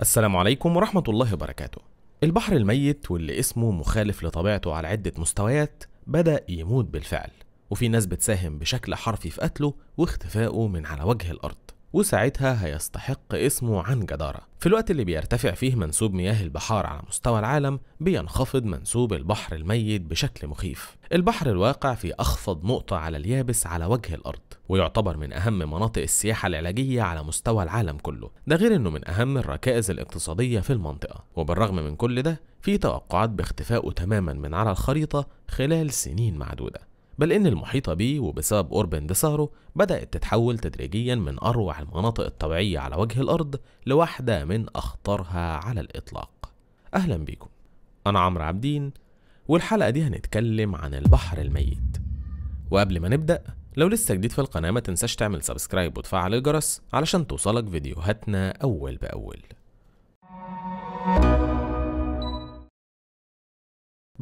السلام عليكم ورحمة الله وبركاته. البحر الميت واللي اسمه مخالف لطبيعته على عدة مستويات بدأ يموت بالفعل، وفي ناس بتساهم بشكل حرفي في قتله واختفائه من على وجه الأرض. وساعتها هيستحق اسمه عن جدارة في الوقت اللي بيرتفع فيه منسوب مياه البحار على مستوى العالم بينخفض منسوب البحر الميت بشكل مخيف البحر الواقع في أخفض نقطة على اليابس على وجه الأرض ويعتبر من أهم مناطق السياحة العلاجية على مستوى العالم كله ده غير أنه من أهم الركائز الاقتصادية في المنطقة وبالرغم من كل ده في توقعات باختفائه تماما من على الخريطة خلال سنين معدودة بل إن المحيطة بيه وبسبب قرب اندثاره بدأت تتحول تدريجيا من أروع المناطق الطبيعية على وجه الأرض لواحدة من أخطرها على الإطلاق أهلا بيكم أنا عمرو عبدين والحلقة دي هنتكلم عن البحر الميت وقبل ما نبدأ لو لسه جديد في القناة ما تنساش تعمل سبسكرايب وتفعل الجرس علشان توصلك فيديوهاتنا أول بأول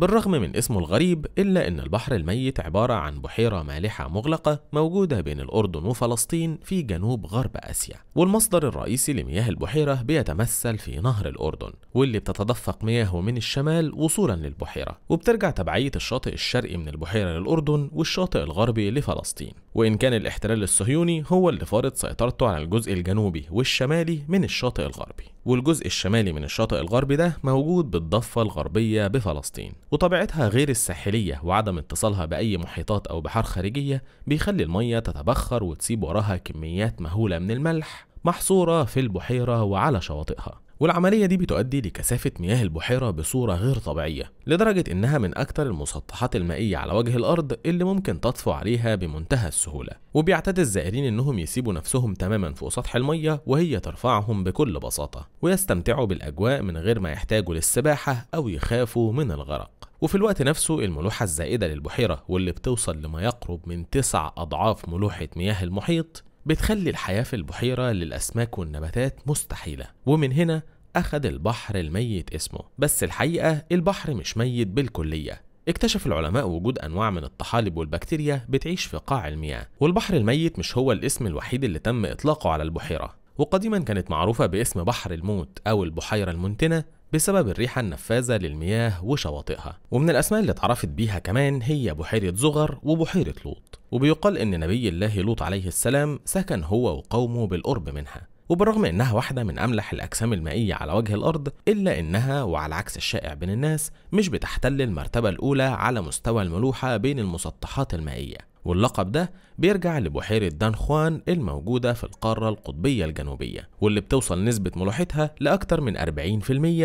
بالرغم من اسمه الغريب إلا أن البحر الميت عبارة عن بحيرة مالحة مغلقة موجودة بين الأردن وفلسطين في جنوب غرب آسيا والمصدر الرئيسي لمياه البحيرة بيتمثل في نهر الأردن واللي بتتدفق مياهه من الشمال وصولا للبحيرة وبترجع تبعية الشاطئ الشرقي من البحيرة للأردن والشاطئ الغربي لفلسطين وإن كان الاحتلال الصهيوني هو اللي فارض سيطرته على الجزء الجنوبي والشمالي من الشاطئ الغربي والجزء الشمالي من الشاطئ الغربي ده موجود بالضفة الغربية بفلسطين وطبيعتها غير الساحلية وعدم اتصالها بأي محيطات أو بحار خارجية بيخلي المية تتبخر وتسيب وراها كميات مهولة من الملح محصورة في البحيرة وعلى شواطئها والعملية دي بتؤدي لكثافة مياه البحيرة بصورة غير طبيعية لدرجة إنها من اكثر المسطحات المائية على وجه الأرض اللي ممكن تطفو عليها بمنتهى السهولة وبيعتاد الزائرين إنهم يسيبوا نفسهم تماما فوق سطح المية وهي ترفعهم بكل بساطة ويستمتعوا بالأجواء من غير ما يحتاجوا للسباحة أو يخافوا من الغرق وفي الوقت نفسه الملوحة الزائدة للبحيرة واللي بتوصل لما يقرب من تسع أضعاف ملوحة مياه المحيط بتخلي الحياة في البحيرة للأسماك والنباتات مستحيلة ومن هنا أخذ البحر الميت اسمه بس الحقيقة البحر مش ميت بالكلية اكتشف العلماء وجود أنواع من الطحالب والبكتيريا بتعيش في قاع المياه والبحر الميت مش هو الاسم الوحيد اللي تم إطلاقه على البحيرة وقديما كانت معروفة باسم بحر الموت أو البحيرة المنتنة بسبب الريحة النفاذة للمياه وشواطئها ومن الأسماء اللي اتعرفت بيها كمان هي بحيرة زغر وبحيرة لوط وبيقال إن نبي الله لوط عليه السلام سكن هو وقومه بالقرب منها وبالرغم انها واحدة من املح الاجسام المائية على وجه الارض الا انها وعلى عكس الشائع بين الناس مش بتحتل المرتبة الاولى على مستوى الملوحة بين المسطحات المائية واللقب ده بيرجع لبحيرة دان خوان الموجودة في القارة القطبية الجنوبية واللي بتوصل نسبة ملوحتها لأكثر من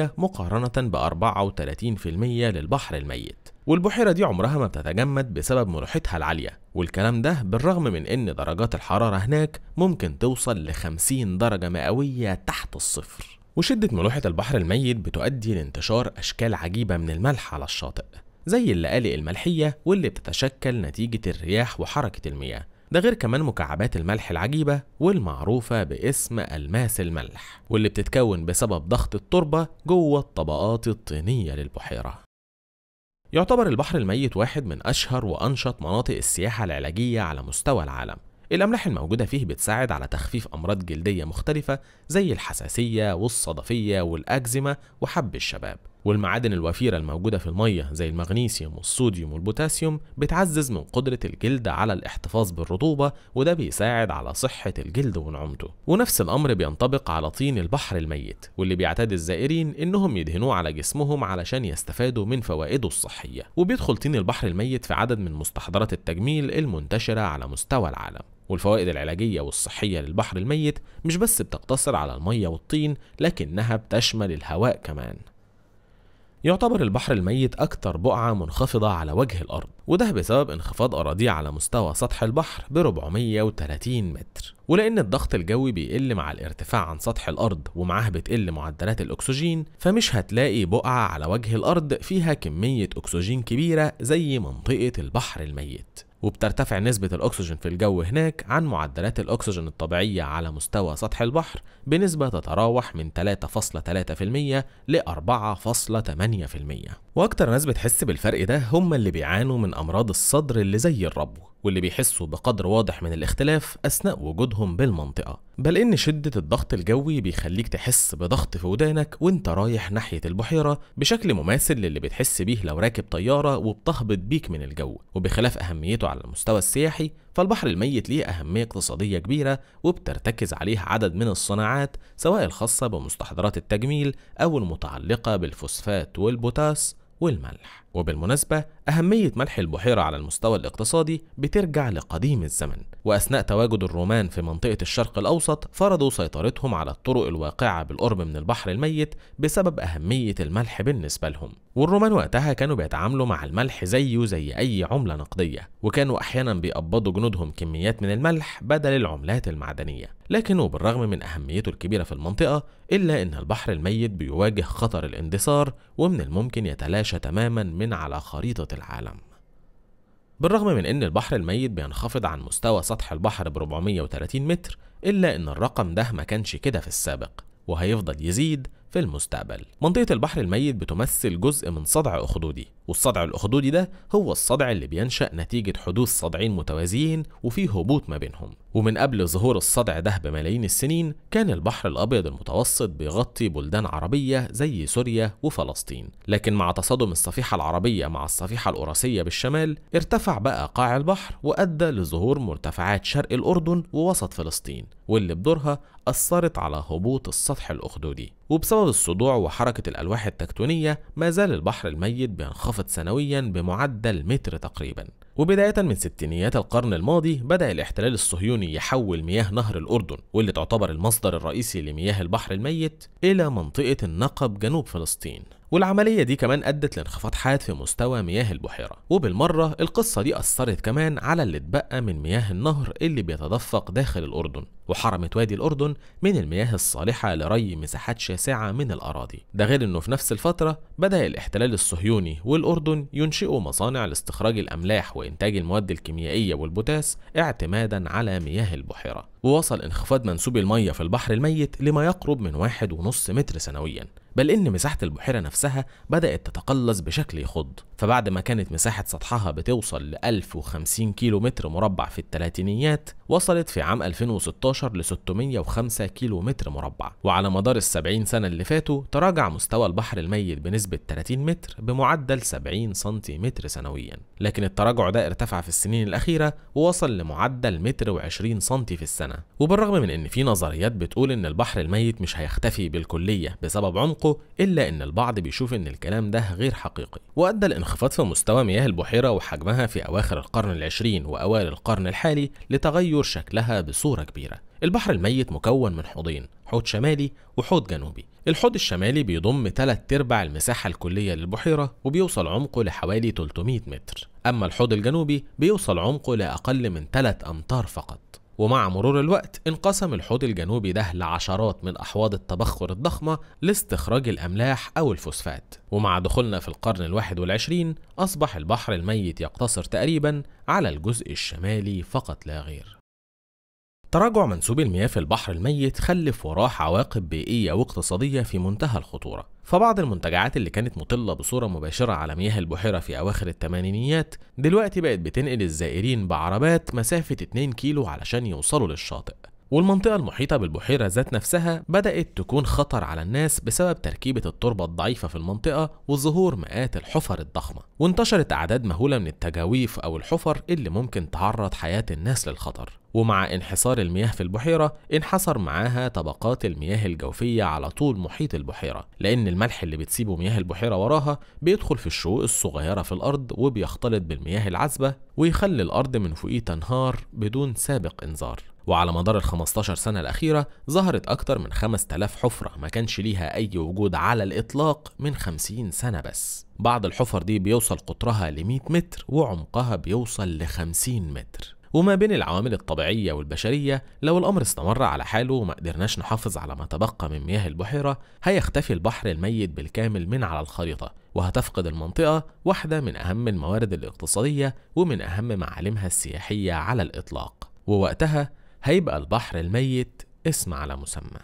40% مقارنة ب 34% للبحر الميت والبحيرة دي عمرها ما بتتجمد بسبب ملوحتها العالية والكلام ده بالرغم من ان درجات الحرارة هناك ممكن توصل ل 50 درجة مئوية تحت الصفر وشدة ملوحة البحر الميت بتؤدي لانتشار أشكال عجيبة من الملح على الشاطئ زي اللقالق الملحية واللي بتتشكل نتيجة الرياح وحركة المياه ده غير كمان مكعبات الملح العجيبة والمعروفة باسم ألماس الملح واللي بتتكون بسبب ضغط التربة جوه الطبقات الطينية للبحيرة يعتبر البحر الميت واحد من أشهر وأنشط مناطق السياحة العلاجية على مستوى العالم الأملاح الموجودة فيه بتساعد على تخفيف أمراض جلدية مختلفة زي الحساسية والصدفية والأكزيما وحب الشباب والمعادن الوفيرة الموجودة في المية زي المغنيسيوم والصوديوم والبوتاسيوم بتعزز من قدرة الجلد على الاحتفاظ بالرطوبة وده بيساعد على صحة الجلد ونعومته ونفس الأمر بينطبق على طين البحر الميت واللي بيعتاد الزائرين إنهم يدهنوه على جسمهم علشان يستفادوا من فوائده الصحية وبيدخل طين البحر الميت في عدد من مستحضرات التجميل المنتشرة على مستوى العالم والفوائد العلاجية والصحية للبحر الميت مش بس بتقتصر على المية والطين لكنها بتشمل الهواء كمان يعتبر البحر الميت أكثر بقعة منخفضة على وجه الأرض وده بسبب انخفاض أراضيه على مستوى سطح البحر ب 430 متر ولأن الضغط الجوي بيقل مع الارتفاع عن سطح الأرض ومعاه بتقل معدلات الأكسجين فمش هتلاقي بقعة على وجه الأرض فيها كمية أكسجين كبيرة زي منطقة البحر الميت وبترتفع نسبة الأكسجين في الجو هناك عن معدلات الأكسجين الطبيعية على مستوى سطح البحر بنسبة تتراوح من 3.3% ل 4.8% وأكتر ناس بتحس بالفرق ده هم اللي بيعانوا من أمراض الصدر اللي زي الربو واللي بيحسوا بقدر واضح من الاختلاف أثناء وجودهم بالمنطقة بل إن شدة الضغط الجوي بيخليك تحس بضغط في ودانك وانت رايح ناحية البحيرة بشكل مماثل للي بتحس بيه لو راكب طيارة وبتهبط بيك من الجو وبخلاف أهميته على المستوى السياحي فالبحر الميت ليه أهمية اقتصادية كبيرة وبترتكز عليه عدد من الصناعات سواء الخاصة بمستحضرات التجميل أو المتعلقة بالفوسفات والبوتاس والملح وبالمناسبة أهمية ملح البحيرة على المستوى الاقتصادي بترجع لقديم الزمن وأثناء تواجد الرومان في منطقة الشرق الأوسط فرضوا سيطرتهم على الطرق الواقعة بالقرب من البحر الميت بسبب أهمية الملح بالنسبة لهم والرومان وقتها كانوا بيتعاملوا مع الملح زيه زي أي عملة نقدية وكانوا أحيانا بيقبضوا جنودهم كميات من الملح بدل العملات المعدنية لكن وبالرغم من أهميته الكبيرة في المنطقة إلا أن البحر الميت بيواجه خطر الاندثار ومن الممكن يتلاشى تماما من من على خريطة العالم بالرغم من أن البحر الميت بينخفض عن مستوى سطح البحر ب 430 متر إلا أن الرقم ده ما كانش كده في السابق وهيفضل يزيد في المستقبل منطقة البحر الميت بتمثل جزء من صدع أخدودي والصدع الأخدودي ده هو الصدع اللي بينشأ نتيجة حدوث صدعين متوازيين وفي هبوط ما بينهم ومن قبل ظهور الصدع ده بملايين السنين كان البحر الأبيض المتوسط بيغطي بلدان عربية زي سوريا وفلسطين لكن مع تصادم الصفيحة العربية مع الصفيحة الأوراسية بالشمال ارتفع بقى قاع البحر وأدى لظهور مرتفعات شرق الأردن ووسط فلسطين واللي بدورها أثرت على هبوط السطح الأخدودي وبسبب الصدوع وحركة الألواح التكتونية ما زال البحر الميت بينخفض سنويا بمعدل متر تقريبا وبداية من ستينيات القرن الماضي بدأ الاحتلال الصهيوني يحول مياه نهر الأردن واللي تعتبر المصدر الرئيسي لمياه البحر الميت إلى منطقة النقب جنوب فلسطين والعملية دي كمان أدت لانخفاض حاد في مستوى مياه البحيرة وبالمرة القصة دي أثرت كمان على اللي اتبقى من مياه النهر اللي بيتدفق داخل الأردن وحرمت وادي الأردن من المياه الصالحة لري مساحات شاسعة من الأراضي ده غير أنه في نفس الفترة بدأ الاحتلال الصهيوني والأردن ينشئوا مصانع لاستخراج الأملاح وإنتاج المواد الكيميائية والبوتاس اعتمادا على مياه البحيرة ووصل انخفاض منسوب المية في البحر الميت لما يقرب من واحد ونص متر سنويا بل إن مساحة البحيرة نفسها بدأت تتقلص بشكل يخض فبعد ما كانت مساحة سطحها بتوصل ل 1050 كيلو متر مربع في الثلاثينيات وصلت في عام 2016 ل 605 كيلو متر مربع وعلى مدار ال 70 سنة اللي فاتوا تراجع مستوى البحر الميت بنسبة 30 متر بمعدل 70 سنتيمتر سنويا لكن التراجع ده ارتفع في السنين الأخيرة ووصل لمعدل متر و20 سنتي في السنة وبالرغم من إن في نظريات بتقول إن البحر الميت مش هيختفي بالكلية بسبب عمقه حقه إلا إن البعض بيشوف إن الكلام ده غير حقيقي وأدى الانخفاض في مستوى مياه البحيرة وحجمها في أواخر القرن العشرين وأوائل القرن الحالي لتغير شكلها بصورة كبيرة البحر الميت مكون من حوضين حوض شمالي وحوض جنوبي الحوض الشمالي بيضم 3 ارباع المساحة الكلية للبحيرة وبيوصل عمقه لحوالي 300 متر أما الحوض الجنوبي بيوصل عمقه لأقل من 3 أمتار فقط ومع مرور الوقت انقسم الحوض الجنوبي ده لعشرات من أحواض التبخر الضخمة لاستخراج الأملاح أو الفوسفات ومع دخولنا في القرن الواحد والعشرين أصبح البحر الميت يقتصر تقريبا على الجزء الشمالي فقط لا غير تراجع منسوب المياه في البحر الميت خلف وراه عواقب بيئية واقتصادية في منتهى الخطورة فبعض المنتجعات اللي كانت مطلة بصورة مباشرة على مياه البحيرة في أواخر الثمانينيات دلوقتي بقت بتنقل الزائرين بعربات مسافة 2 كيلو علشان يوصلوا للشاطئ والمنطقة المحيطة بالبحيرة ذات نفسها بدأت تكون خطر على الناس بسبب تركيبة التربة الضعيفة في المنطقة وظهور مئات الحفر الضخمة وانتشرت أعداد مهولة من التجاويف أو الحفر اللي ممكن تعرض حياة الناس للخطر ومع انحصار المياه في البحيرة انحصر معاها طبقات المياه الجوفية على طول محيط البحيرة لأن الملح اللي بتسيبه مياه البحيرة وراها بيدخل في الشقوق الصغيرة في الأرض وبيختلط بالمياه العذبة ويخلي الأرض من فوقيه تنهار بدون سابق إنذار وعلى مدار ال 15 سنة الأخيرة ظهرت أكتر من 5000 حفرة ما كانش ليها أي وجود على الإطلاق من 50 سنة بس بعض الحفر دي بيوصل قطرها ل 100 متر وعمقها بيوصل ل 50 متر وما بين العوامل الطبيعية والبشرية لو الأمر استمر على حاله وما قدرناش نحافظ على ما تبقى من مياه البحيرة هيختفي البحر الميت بالكامل من على الخريطة وهتفقد المنطقة واحدة من أهم الموارد الاقتصادية ومن أهم معالمها السياحية على الإطلاق ووقتها هيبقى البحر الميت اسم على مسمى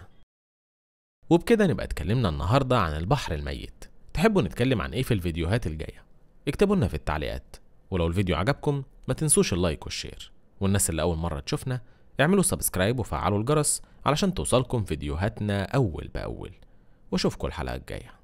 وبكده نبقى اتكلمنا النهاردة عن البحر الميت تحبوا نتكلم عن ايه في الفيديوهات الجاية اكتبوا لنا في التعليقات ولو الفيديو عجبكم ما تنسوش اللايك والشير والناس اللي أول مرة تشوفنا اعملوا سبسكرايب وفعلوا الجرس علشان توصلكم فيديوهاتنا أول بأول وأشوفكم الحلقة الجاية